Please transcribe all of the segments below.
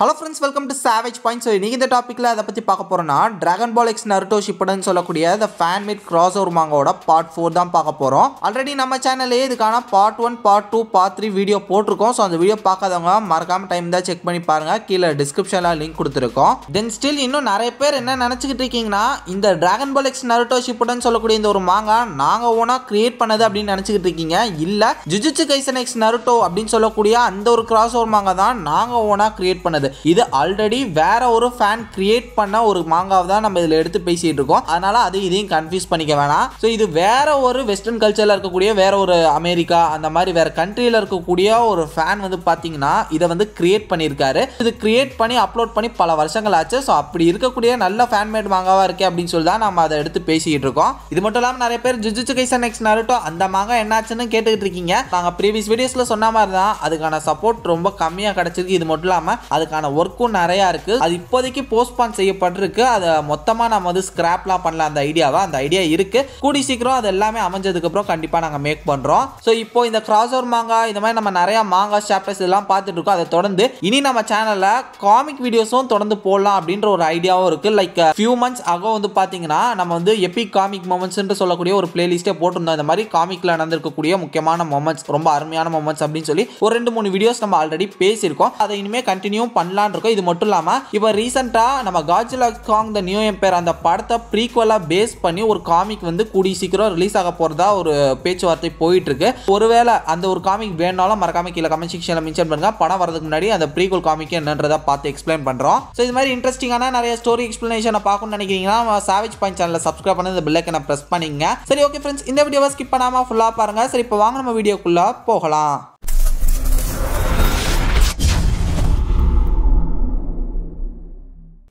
hello friends welcome to savage point so இன்றைக்கி இந்த டாப்பிக்கில் அதை பற்றி பார்க்க போகிறோம்னா dragon ball X Naruto Shippuden சொல்லக்கூடிய the fan made cross மாங்கோட பார்ட் ஃபோர் தான் பார்க்க போகிறோம் ஆல்ரெடி நம்ம சேனல்லே இதுக்கான part one part two part three video போட்டிருக்கோம் ஸோ அந்த வீடியோ பார்க்காதவங்க மறக்காம டைம் தான் செக் பண்ணி பாருங்கள் கீழே டிஸ்கிரிப்ஷனில் லிங்க் கொடுத்துருக்கோம் தென் ஸ்டில் இன்னும் நிறைய பேர் என்ன நினச்சிக்கிட்டு இருக்கீங்கன்னா இந்த dragon ball X Naruto Shippuden சொல்லக்கூடிய இந்த ஒரு மாங்கா நாங்கள் ஓனாக கிரியேட் பண்ணது அப்படின்னு நினச்சிக்கிட்டு இருக்கீங்க இல்லை ஜுஜிச்சு கைசன் எக்ஸ் நருட்டோ அப்படின்னு சொல்லக்கூடிய அந்த ஒரு கிராஸ் ஓவர் மாங்கா தான் நாங்கள் ஓனாக கிரியேட் பண்ணது கிடையாது இது ஆல்ரெடி வேற ஒரு ஃபேன் கிரியேட் பண்ண ஒரு மாங்காவை தான் நம்ம இதில் எடுத்து பேசிட்டு இருக்கோம் அதனால அது இதையும் கன்ஃபியூஸ் பண்ணிக்க வேணாம் ஸோ இது வேற ஒரு வெஸ்டர்ன் கல்ச்சரில் இருக்கக்கூடிய வேற ஒரு அமெரிக்கா அந்த மாதிரி வேற கண்ட்ரியில் இருக்கக்கூடிய ஒரு ஃபேன் வந்து பார்த்தீங்கன்னா இதை வந்து கிரியேட் பண்ணியிருக்காரு இது கிரியேட் பண்ணி அப்லோட் பண்ணி பல வருஷங்கள் ஆச்சு ஸோ அப்படி இருக்கக்கூடிய நல்ல ஃபேன் மேட் மாங்காவாக இருக்கே அப்படின்னு சொல்லி தான் நம்ம அதை எடுத்து பேசிக்கிட்டு இருக்கோம் இது மட்டும் இல்லாமல் நிறைய பேர் ஜுஜுச்சு கைசா நெக்ஸ்ட் நருட்டோ அந்த மாங்கா என்னாச்சுன்னு கேட்டுக்கிட்டு இருக்கீங்க நாங்கள் ப்ரீவியஸ் வீடியோஸில் சொன்ன மாதிரி தான் அதுக்கான சப்போர்ட் ரொம்ப கம்மியாக கிடச்சிருக்கு இது மட்டும் இல்லாமல் அதுக்கான அதுக்கான ஒர்க்கும் நிறையா இருக்குது அது இப்போதைக்கு போஸ்ட்பான் செய்யப்பட்டிருக்கு அதை மொத்தமாக நம்ம வந்து ஸ்கிராப்லாம் பண்ணலாம் அந்த ஐடியாவா அந்த ஐடியா இருக்குது கூடி சீக்கிரம் அது எல்லாமே அமைஞ்சதுக்கப்புறம் கண்டிப்பாக நாங்கள் மேக் பண்ணுறோம் ஸோ இப்போ இந்த கிராஸ் ஓவர் மாங்காய் இந்த மாதிரி நம்ம நிறையா மாங்காய் சாப்டர்ஸ் இதெல்லாம் பார்த்துட்டு இருக்கோம் அதை தொடர்ந்து இனி நம்ம சேனலில் காமிக் வீடியோஸும் தொடர்ந்து போடலாம் அப்படின்ற ஒரு ஐடியாவும் இருக்குது லைக் ஃபியூ மந்த்ஸ் அகோ வந்து பார்த்தீங்கன்னா நம்ம வந்து எப்பி காமிக் மூமெண்ட்ஸ்ன்னு சொல்லக்கூடிய ஒரு பிளேலிஸ்ட்டே போட்டிருந்தோம் இந்த மாதிரி காமிக்கில் நடந்திருக்கக்கூடிய முக்கியமான மொமெண்ட்ஸ் ரொம்ப அருமையான மூமெண்ட்ஸ் அப்படின்னு சொல்லி ஒரு ரெண்டு மூணு வீடியோஸ் நம்ம ஆல்ரெடி பேசியிருக்கோம் அதை இனிமேல் கண்டினியூ பண்ண பண்ணலான் இருக்கோம் இது மட்டும் இல்லாமல் இப்போ ரீசெண்டாக நம்ம காஜிலா காங் த நியூ எம்பையர் அந்த படத்தை ப்ரீக்வலாக பேஸ் பண்ணி ஒரு காமிக் வந்து கூடிய சீக்கிரம் ரிலீஸ் ஆக போகிறதா ஒரு பேச்சுவார்த்தை போயிட்டுருக்கு இருக்கு ஒருவேளை அந்த ஒரு காமிக் வேணாலும் மறக்காம கீழே கமெண்ட் செக்ஷனில் மென்ஷன் பண்ணுங்க படம் வரதுக்கு முன்னாடி அந்த ப்ரீக்வல் காமிக் என்னன்றதை பார்த்து எக்ஸ்பிளைன் பண்ணுறோம் ஸோ இது மாதிரி இன்ட்ரெஸ்டிங்கான நிறைய ஸ்டோரி எக்ஸ்பிளனேஷனை பார்க்கணும்னு நினைக்கிறீங்கன்னா சாவேஜ் பாயிண்ட் சேனலில் சப்ஸ்கிரைப் பண்ணி இந்த பில்லைக்கனை ப்ரெஸ் பண்ணிங்க சரி ஓகே ஃப்ரெண்ட்ஸ் இந்த வீடியோவை ஸ்கிப் பண்ணாமல் ஃபுல்லாக பாருங்கள் சரி இப்போ வாங்க நம்ம வீடியோக்குள்ளே போகலாம்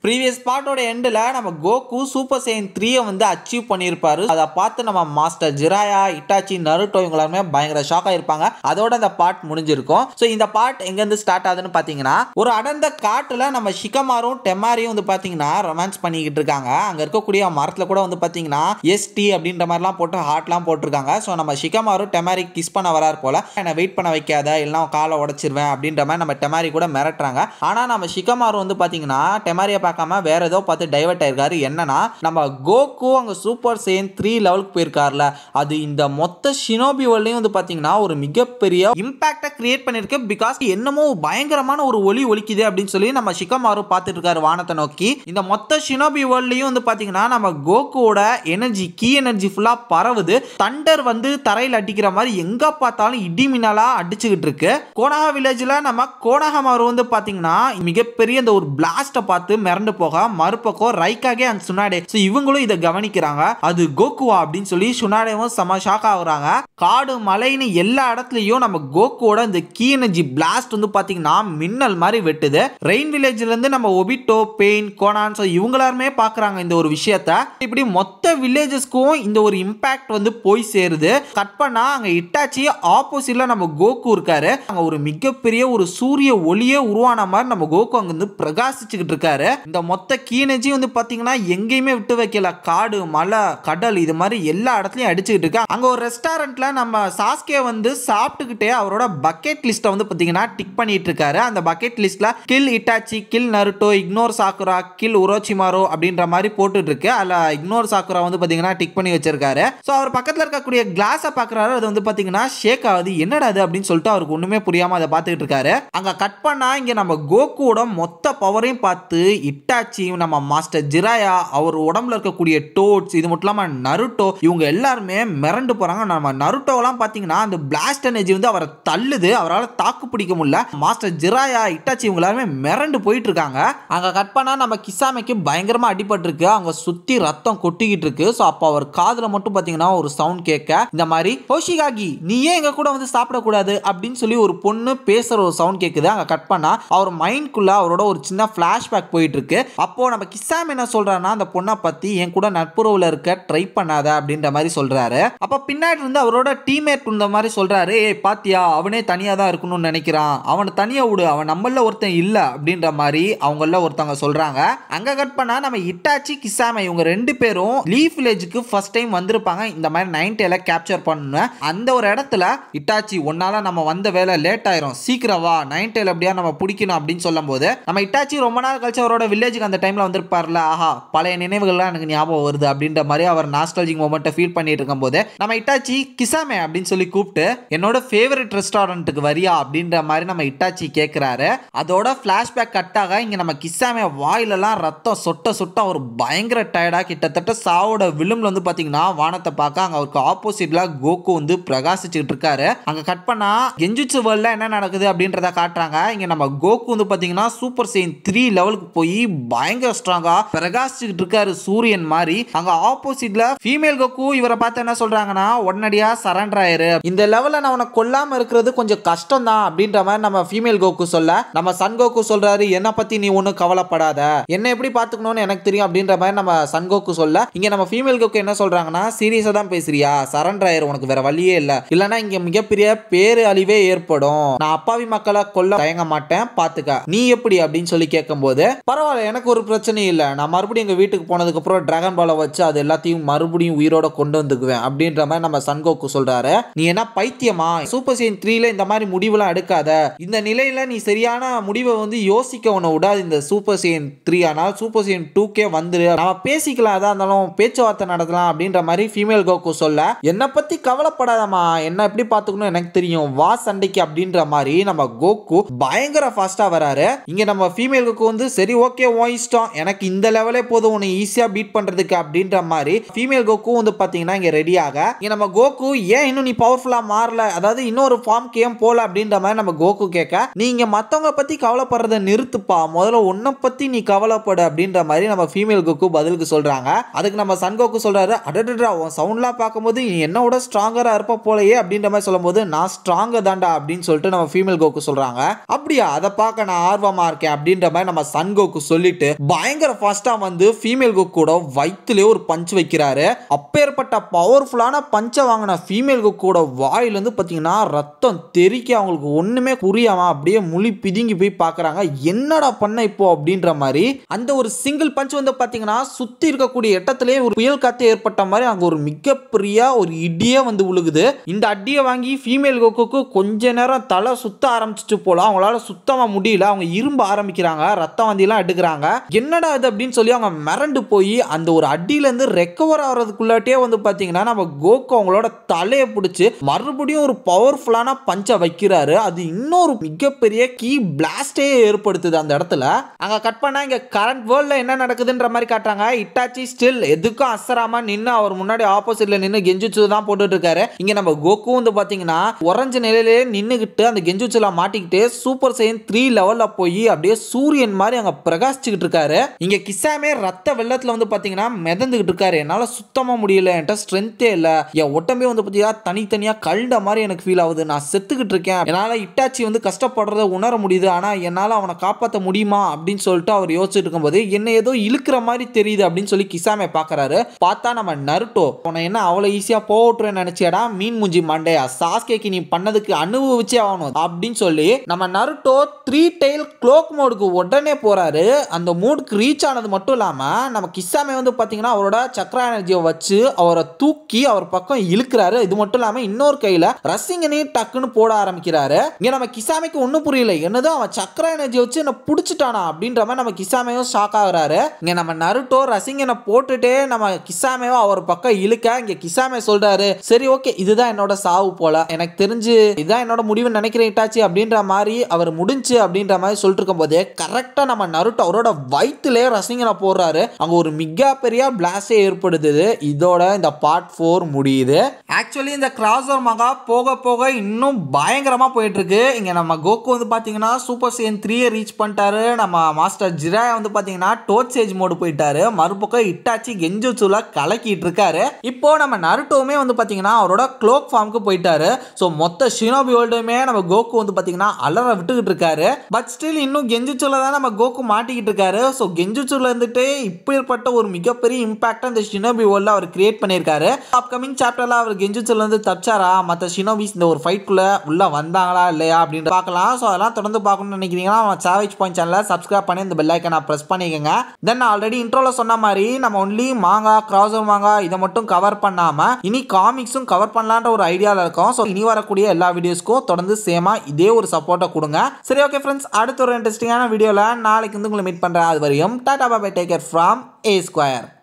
ப்ரீவியஸ் பார்ட்டோட எண்டில் நம்ம கோகு சூப்பர் சைன் த்ரீயை வந்து அச்சீவ் பண்ணியிருப்பாரு அதை பார்த்து நம்ம மாஸ்டர் ஜிராயா இட்டாச்சி நருட்டோ இவங்களாருமே பயங்கர ஷாக் ஆயிருப்பாங்க அதோட அந்த பார்ட் முடிஞ்சிருக்கும் ஸோ இந்த பார்ட் எங்கேருந்து ஸ்டார்ட் ஆகுதுன்னு பார்த்தீங்கன்னா ஒரு அடர்ந்த காட்டில் நம்ம ஷிகமாரும் டெமாரியும் வந்து பார்த்தீங்கன்னா ரொமான்ஸ் பண்ணிக்கிட்டு இருக்காங்க அங்கே இருக்கக்கூடிய மரத்தில் கூட வந்து பார்த்தீங்கன்னா எஸ்டி அப்படின்ற மாதிரிலாம் போட்டு ஹார்ட்லாம் போட்டிருக்காங்க ஸோ நம்ம ஷிகமாரும் டெமாரி கிஸ் பண்ண வராரு போல என்னை வெயிட் பண்ண வைக்காத இல்லைனா காலை உடச்சிருவேன் அப்படின்ற மாதிரி நம்ம டெமாரி கூட மிரட்டுறாங்க ஆனால் நம்ம ஷிகமாரும் வந்து பார்த்தீங்கன்னா டெமாரியை பார்க்காம வேற ஏதோ பார்த்து டைவெர்ட் ஆயிருக்காரு என்னன்னா நம்ம கோகு அங்க சூப்பர் சேன் த்ரீ லெவலுக்கு போயிருக்காருல அது இந்த மொத்த ஷினோபி வேர்ல்டையும் வந்து பாத்தீங்கன்னா ஒரு மிகப்பெரிய இம்பாக்டை கிரியேட் பண்ணிருக்கு பிகாஸ் என்னமோ பயங்கரமான ஒரு ஒளி ஒலிக்குது அப்படின்னு சொல்லி நம்ம சிக்கமாரு பார்த்துட்டு இருக்காரு வானத்தை நோக்கி இந்த மொத்த ஷினோபி வேர்ல்டையும் வந்து பாத்தீங்கன்னா நம்ம கோகுவோட எனர்ஜி கீ எனர்ஜி ஃபுல்லா பரவுது தண்டர் வந்து தரையில் அடிக்கிற மாதிரி எங்க பார்த்தாலும் இடி மின்னலா அடிச்சுக்கிட்டு இருக்கு கோனகா வில்லேஜ்ல நம்ம கோனஹமாரு வந்து பாத்தீங்கன்னா மிகப்பெரிய அந்த ஒரு பிளாஸ்ட பார்த்து மிரண்டு மிரண்டு போக மறுபக்கம் ரைக்காகே அண்ட் சுனாடே ஸோ இவங்களும் இதை கவனிக்கிறாங்க அது கோகுவா அப்படின்னு சொல்லி சுனாடேவும் செம ஷாக் ஆகுறாங்க காடு மலைன்னு எல்லா இடத்துலையும் நம்ம கோகுவோட இந்த கீ எனர்ஜி பிளாஸ்ட் வந்து பார்த்தீங்கன்னா மின்னல் மாதிரி வெட்டுது ரெயின் வில்லேஜ்ல இருந்து நம்ம ஒபிட்டோ பெயின் கோனான் ஸோ இவங்களாருமே பார்க்குறாங்க இந்த ஒரு விஷயத்த இப்படி மொத்த வில்லேஜஸ்க்கும் இந்த ஒரு இம்பாக்ட் வந்து போய் சேருது கட் பண்ணா அங்க இட்டாச்சி ஆப்போசிட்ல நம்ம கோகு இருக்காரு அங்க ஒரு மிகப்பெரிய ஒரு சூரிய ஒளியே உருவான மாதிரி நம்ம கோகு இருந்து பிரகாசிச்சுக்கிட்டு இருக்காரு இந்த இந்த மொத்த கீனஜியும் வந்து பார்த்தீங்கன்னா எங்கேயுமே விட்டு வைக்கல காடு மலை கடல் இது மாதிரி எல்லா இடத்துலையும் அடிச்சுக்கிட்டு இருக்கா அங்கே ஒரு ரெஸ்டாரண்ட்டில் நம்ம சாஸ்கே வந்து சாப்பிட்டுக்கிட்டே அவரோட பக்கெட் லிஸ்ட்டை வந்து பார்த்தீங்கன்னா டிக் பண்ணிட்டு இருக்காரு அந்த பக்கெட் லிஸ்ட்டில் kill Itachi kill Naruto ignore Sakura kill Orochimaru அப்படின்ற மாதிரி போட்டுட்டு இருக்கு அதில் இக்னோர் சாக்குரா வந்து பார்த்தீங்கன்னா டிக் பண்ணி வச்சிருக்காரு ஸோ அவர் பக்கத்தில் இருக்கக்கூடிய கிளாஸை பார்க்குறாரு அது வந்து பார்த்தீங்கன்னா ஷேக் ஆகுது என்னடா அது அப்படின்னு சொல்லிட்டு அவருக்கு ஒன்றுமே புரியாமல் அதை பார்த்துக்கிட்டு இருக்காரு அங்கே கட் பண்ணால் இங்கே நம்ம கோகுவோட மொத்த பவரையும் பார்த்து இட்டாச்சியும் நம்ம மாஸ்டர் ஜிராயா அவர் உடம்புல இருக்கக்கூடிய டோட்ஸ் இது மட்டும் இல்லாமல் நருட்டோ இவங்க எல்லாருமே மிரண்டு போகிறாங்க நம்ம நருட்டோலாம் பார்த்தீங்கன்னா அந்த பிளாஸ்ட் எனர்ஜி வந்து அவரை தள்ளுது அவரால் தாக்கு பிடிக்க முடியல மாஸ்டர் ஜிராயா இட்டாச்சி இவங்க எல்லாருமே மிரண்டு போயிட்டு இருக்காங்க அங்கே கட் பண்ணால் நம்ம கிசாமைக்கு பயங்கரமாக அடிபட்டிருக்கு அவங்க சுற்றி ரத்தம் கொட்டிக்கிட்டு இருக்கு ஸோ அப்போ அவர் காதில் மட்டும் பார்த்தீங்கன்னா ஒரு சவுண்ட் கேட்க இந்த மாதிரி ஹோஷிகாகி நீ ஏன் எங்கள் கூட வந்து சாப்பிடக்கூடாது அப்படின்னு சொல்லி ஒரு பொண்ணு பேசுகிற ஒரு சவுண்ட் கேட்குது அங்கே கட் பண்ணால் அவர் மைண்ட்குள்ளே அவரோட ஒரு சின்ன ஃப்ளாஷ்பேக் போயிட்டு இருக்கு அப்போ நம்ம கிசாம் என்ன சொல்றாருன்னா அந்த பொண்ணை பத்தி என் கூட நட்புறவுல இருக்க ட்ரை பண்ணாத அப்படின்ற மாதிரி சொல்றாரு அப்ப பின்னாடி இருந்து அவரோட டீம்மேட் இருந்த மாதிரி சொல்றாரு ஏய் பாத்தியா அவனே தனியா தான் இருக்கணும்னு நினைக்கிறான் அவனை தனியா விடு அவன் நம்மள ஒருத்தன் இல்ல அப்படின்ற மாதிரி அவங்கள ஒருத்தவங்க சொல்றாங்க அங்க கட் பண்ணா நம்ம இட்டாச்சி கிசாம இவங்க ரெண்டு பேரும் லீஃப் வில்லேஜுக்கு ஃபர்ஸ்ட் டைம் வந்திருப்பாங்க இந்த மாதிரி நைன் கேப்சர் பண்ணு அந்த ஒரு இடத்துல இட்டாச்சி ஒன்னால நம்ம வந்த வேலை லேட் ஆயிரும் சீக்கிரம் வா நைன் டேல அப்படியா நம்ம பிடிக்கணும் அப்படின்னு சொல்லும் போது நம்ம இட்டாச்சி ரொம்ப நாள் கழிச்சு அவரோட வில்லேஜுக்கு அந்த டைமில் வந்திருப்பார்ல ஆஹா பழைய நினைவுகள்லாம் எனக்கு ஞாபகம் வருது அப்படின்ற மாதிரி அவர் நாஸ்டாலஜிக் மொமெண்ட்டை ஃபீல் பண்ணிட்டு இருக்கும்போது நம்ம இட்டாச்சி கிசாமே அப்படின்னு சொல்லி கூப்பிட்டு என்னோட ஃபேவரட் ரெஸ்டாரண்ட்டுக்கு வரியா அப்படின்ற மாதிரி நம்ம இட்டாச்சி கேட்குறாரு அதோட ஃப்ளாஷ்பேக் கட்டாக இங்கே நம்ம கிசாமே வாயிலெல்லாம் ரத்தம் சொட்ட சொட்ட ஒரு பயங்கர டயர்டாக கிட்டத்தட்ட சாவோட விளிம்பில் வந்து பார்த்தீங்கன்னா வானத்தை பார்க்க அங்கே அவருக்கு ஆப்போசிட்ல கோகு வந்து பிரகாசிச்சுட்டு இருக்காரு அங்கே கட் பண்ணால் கெஞ்சுச்சு வேர்ல்டில் என்ன நடக்குது அப்படின்றத காட்டுறாங்க இங்கே நம்ம கோகு வந்து பார்த்தீங்கன்னா சூப்பர் செயின் த்ரீ லெவலுக்கு போய் பயங்கர ஸ்ட்ராங்கா பிரகாசிச்சுட்டு இருக்காரு சூரியன் மாதிரி அங்க ஆப்போசிட்ல ஃபீமேல் கோக்கு இவரை பார்த்து என்ன சொல்றாங்கன்னா உடனடியா சரண்டர் ஆயிரு இந்த லெவல்ல நான் உனக்கு கொல்லாம இருக்கிறது கொஞ்சம் கஷ்டம் தான் அப்படின்ற மாதிரி நம்ம ஃபீமேல் கோக்கு சொல்ல நம்ம சன் கோக்கு சொல்றாரு என்ன பத்தி நீ ஒண்ணு கவலைப்படாத என்ன எப்படி பாத்துக்கணும்னு எனக்கு தெரியும் அப்படின்ற மாதிரி நம்ம சன் கோக்கு சொல்ல இங்க நம்ம ஃபீமேல் கோக்கு என்ன சொல்றாங்கன்னா சீரியஸா தான் பேசுறியா சரண்டர் ஆயிரு உனக்கு வேற வழியே இல்ல இல்லனா இங்க மிகப்பெரிய பேரு அழிவே ஏற்படும் நான் அப்பாவி மக்களை கொல்ல தயங்க மாட்டேன் பாத்துக்க நீ எப்படி அப்படின்னு சொல்லி கேட்கும் போது பரவாயில்ல பரவாயில்ல எனக்கு ஒரு பிரச்சனையும் இல்லை நான் மறுபடியும் எங்கள் வீட்டுக்கு போனதுக்கப்புறம் ட்ராகன் பாலை வச்சு அது எல்லாத்தையும் மறுபடியும் உயிரோட கொண்டு வந்துக்குவேன் அப்படின்ற மாதிரி நம்ம சன்கோக்கு சொல்கிறாரு நீ என்ன பைத்தியமா சூப்பர் சீன் த்ரீல இந்த மாதிரி முடிவுலாம் எடுக்காத இந்த நிலையில் நீ சரியான முடிவை வந்து யோசிக்க உன விடாது இந்த சூப்பர் சீன் த்ரீ ஆனால் சூப்பர் சீன் டூக்கே வந்துரு நம்ம பேசிக்கலாம் அதான் இருந்தாலும் பேச்சுவார்த்தை நடத்தலாம் அப்படின்ற மாதிரி ஃபீமேல் கோக்கு சொல்ல என்னை பற்றி கவலைப்படாதம்மா என்ன எப்படி பார்த்துக்கணும் எனக்கு தெரியும் வா சண்டைக்கு அப்படின்ற மாதிரி நம்ம கோக்கு பயங்கர ஃபாஸ்ட்டாக வராரு இங்கே நம்ம ஃபீமேல் கோக்கு வந்து சரி ஓகே ஓகே ஓ எனக்கு இந்த லெவலே போதும் உன ஈஸியாக பீட் பண்ணுறதுக்கு அப்படின்ற மாதிரி ஃபீமேல் கோக்கு வந்து பார்த்தீங்கன்னா இங்கே ரெடியாக இங்கே நம்ம கோக்கு ஏன் இன்னும் நீ பவர்ஃபுல்லாக மாறல அதாவது இன்னொரு ஃபார்ம்க்கு ஏன் போகல அப்படின்ற மாதிரி நம்ம கோக்கு கேட்க நீங்க மற்றவங்க பற்றி கவலைப்படுறத நிறுத்துப்பா முதல்ல உன்னை பற்றி நீ கவலைப்படு அப்படின்ற மாதிரி நம்ம ஃபீமேல் கோக்கு பதிலுக்கு சொல்கிறாங்க அதுக்கு நம்ம சன் கோக்கு சொல்கிறாரு அடடா உன் சவுண்ட்லாம் பார்க்கும்போது நீ என்னோட ஸ்ட்ராங்கராக இருப்ப போலையே அப்படின்ற மாதிரி சொல்லும்போது நான் ஸ்ட்ராங்கர் தான்டா அப்படின்னு சொல்லிட்டு நம்ம ஃபீமேல் கோக்கு சொல்கிறாங்க அப்படியா அதை பார்க்க நான் ஆர்வமாக இருக்கேன் அப்படின்ற மாதிரி நம்ம சன் கோக்கு சொல்லிட்டு பயங்கர ஃபாஸ்டா வந்து ஃபீமேல் குக் கூட வயிற்றுலேயே ஒரு பஞ்ச் வைக்கிறாரு அப்பேற்பட்ட பவர்ஃபுல்லான பஞ்சை வாங்கின ஃபீமேல் குக் கூட வாயிலேருந்து பார்த்தீங்கன்னா ரத்தம் தெறிக்க அவங்களுக்கு ஒன்றுமே புரியாம அப்படியே முழி பிதுங்கி போய் பார்க்குறாங்க என்னடா பண்ண இப்போ அப்படின்ற மாதிரி அந்த ஒரு சிங்கிள் பஞ்ச் வந்து பார்த்தீங்கன்னா சுற்றி இருக்கக்கூடிய இடத்துலேயே ஒரு புயல் காத்து ஏற்பட்ட மாதிரி அங்கே ஒரு மிகப்பெரிய ஒரு இடியே வந்து விழுகுது இந்த அடியை வாங்கி ஃபீமேல் கொக்குக்கு கொஞ்ச நேரம் தலை சுத்த ஆரம்பிச்சிட்டு போல அவங்களால சுத்தமாக முடியல அவங்க இரும்ப ஆரம்பிக்கிறாங்க ரத்தம் வந்திலாம் எடுக்கிறாங்க பார்த்துக்கிறாங்க என்னடா இது அப்படின்னு சொல்லி அவங்க மிரண்டு போய் அந்த ஒரு அடியிலேருந்து ரெக்கவர் ஆகிறதுக்குள்ளாட்டே வந்து பார்த்தீங்கன்னா நம்ம கோக்கு அவங்களோட தலையை பிடிச்சி மறுபடியும் ஒரு பவர்ஃபுல்லான பஞ்சை வைக்கிறாரு அது இன்னொரு மிகப்பெரிய கீ பிளாஸ்டே ஏற்படுத்துது அந்த இடத்துல அங்கே கட் பண்ணா இங்கே கரண்ட் வேர்ல்டில் என்ன நடக்குதுன்ற மாதிரி காட்டுறாங்க இட்டாச்சி ஸ்டில் எதுக்கும் அசராம நின்று அவர் முன்னாடி ஆப்போசிட்ல நின்று கெஞ்சுச்சு தான் போட்டுட்டு இருக்காரு இங்க நம்ம கோக்கு வந்து பாத்தீங்கன்னா உறைஞ்ச நிலையிலே நின்றுகிட்டு அந்த கெஞ்சுச்சுல மாட்டிக்கிட்டு சூப்பர் சைன் த்ரீ லெவல்ல போய் அப்படியே சூரியன் மாதிரி அங்க பிரகாஷ் சமாளிச்சுக்கிட்டு இருக்காரு இங்கே கிசாமே ரத்த வெள்ளத்தில் வந்து பார்த்தீங்கன்னா மிதந்துக்கிட்டு இருக்காரு என்னால் சுத்தமாக முடியல என்கிட்ட ஸ்ட்ரென்த்தே இல்லை என் உடம்பே வந்து பார்த்தீங்கன்னா தனித்தனியாக கழுண்ட மாதிரி எனக்கு ஃபீல் ஆகுது நான் செத்துக்கிட்டு இருக்கேன் என்னால் இட்டாச்சி வந்து கஷ்டப்படுறத உணர முடியுது ஆனால் என்னால் அவனை காப்பாற்ற முடியுமா அப்படின்னு சொல்லிட்டு அவர் யோசிச்சுட்டு இருக்கும்போது என்ன ஏதோ இழுக்கிற மாதிரி தெரியுது அப்படின்னு சொல்லி கிசாமே பார்க்குறாரு பார்த்தா நம்ம நருட்டோ உன என்ன அவ்வளோ ஈஸியாக போகட்டுறேன்னு நினச்சியடா மீன் முஞ்சி மண்டையா சாஸ்கேக்கு நீ பண்ணதுக்கு அனுபவிச்சே ஆகணும் அப்படின்னு சொல்லி நம்ம நருட்டோ த்ரீ டைல் க்ளோக் மோடுக்கு உடனே போகிறாரு அந்த மூடுக்கு ரீச் ஆனது மட்டும் இல்லாமல் நம்ம கிஸ்ஸாமே வந்து பார்த்தீங்கன்னா அவரோட சக்ரா எனர்ஜியை வச்சு அவரை தூக்கி அவர் பக்கம் இழுக்கிறாரு இது மட்டும் இல்லாமல் இன்னொரு கையில் ரசிங்கனையும் டக்குன்னு போட ஆரம்பிக்கிறாரு இங்கே நம்ம கிசாமைக்கு ஒன்றும் புரியல என்னதோ அவன் சக்ரா எனர்ஜி வச்சு என்ன பிடிச்சிட்டானா அப்படின்ற மாதிரி நம்ம கிசாமேவும் ஷாக் ஆகுறாரு இங்கே நம்ம நருட்டோ ரசிங்கனை போட்டுட்டே நம்ம கிசாமேவோ அவர் பக்கம் இழுக்க இங்கே கிசாமே சொல்கிறாரு சரி ஓகே இதுதான் என்னோட சாவு போல எனக்கு தெரிஞ்சு இதுதான் என்னோட முடிவு நினைக்கிறேன் இட்டாச்சு அப்படின்ற மாதிரி அவர் முடிஞ்சு அப்படின்ற மாதிரி சொல்லிட்டு இருக்கும் போதே கரெக்டாக நம்ம நருட்டோ அவரோட வயிற்றுலேயே ரசிங்கனை போடுறாரு அங்கே ஒரு மிகப்பெரிய பிளாஸ்டே ஏற்படுத்துது இதோட இந்த பார்ட் ஃபோர் முடியுது ஆக்சுவலி இந்த கிராசர் மகா போக போக இன்னும் பயங்கரமாக போயிட்டுருக்கு இங்கே நம்ம கோக்கு வந்து பார்த்தீங்கன்னா சூப்பர் சேன் த்ரீயை ரீச் பண்ணிட்டாரு நம்ம மாஸ்டர் ஜிராயா வந்து பார்த்தீங்கன்னா டோர்ச் ஏஜ் மோடு போயிட்டாரு மறுபக்கம் இட்டாச்சி கெஞ்சுச்சுல கலக்கிட்டு இருக்காரு இப்போ நம்ம நருட்டோமே வந்து பார்த்தீங்கன்னா அவரோட க்ளோக் ஃபார்முக்கு போயிட்டாரு ஸோ மொத்த ஷினோபி வேர்ல்டுமே நம்ம கோக்கு வந்து பார்த்தீங்கன்னா அலற விட்டுக்கிட்டு இருக்காரு பட் ஸ்டில் இன்னும் கெஞ்சுச்சுல தான் நம்ம கோக்கு மாட்டி மாட்டிக்கிட்டு இருக்காரு ஸோ கெஞ்சுச்சூரில் இருந்துட்டு இப்படிப்பட்ட ஒரு மிகப்பெரிய இம்பாக்டாக இந்த ஷினோபி வேர்ல்டில் அவர் கிரியேட் பண்ணியிருக்காரு அப்கமிங் சாப்டரில் அவர் கெஞ்சுச்சூர்லேருந்து தப்பிச்சாரா மற்ற ஷினோபிஸ் இந்த ஒரு ஃபைட்குள்ளே உள்ளே வந்தாங்களா இல்லையா அப்படின்னு பார்க்கலாம் ஸோ அதெல்லாம் தொடர்ந்து பார்க்கணும்னு நினைக்கிறீங்கன்னா சாவேஜ் பாயிண்ட் சேனலை சப்ஸ்கிரைப் பண்ணி இந்த பெல் ஐக்கனை ப்ரெஸ் பண்ணிக்கோங்க தென் ஆல்ரெடி இன்ட்ரோவில் சொன்ன மாதிரி நம்ம ஒன்லி மாங்கா கிராஸ் மாங்கா இதை மட்டும் கவர் பண்ணாமல் இனி காமிக்ஸும் கவர் பண்ணலான்ற ஒரு ஐடியாவில் இருக்கும் ஸோ இனி வரக்கூடிய எல்லா வீடியோஸ்க்கும் தொடர்ந்து சேமாக இதே ஒரு சப்போர்ட்டை கொடுங்க சரி ஓகே ஃப்ரெண்ட்ஸ் அடுத்த ஒரு இன்ட்ரெஸ்டிங்கான வீடியோவில் நாளைக்கு வந்து உங்களுக்கு மீட் பண்ணுறேன் அது வரையும் டாடா bye bye take care from A square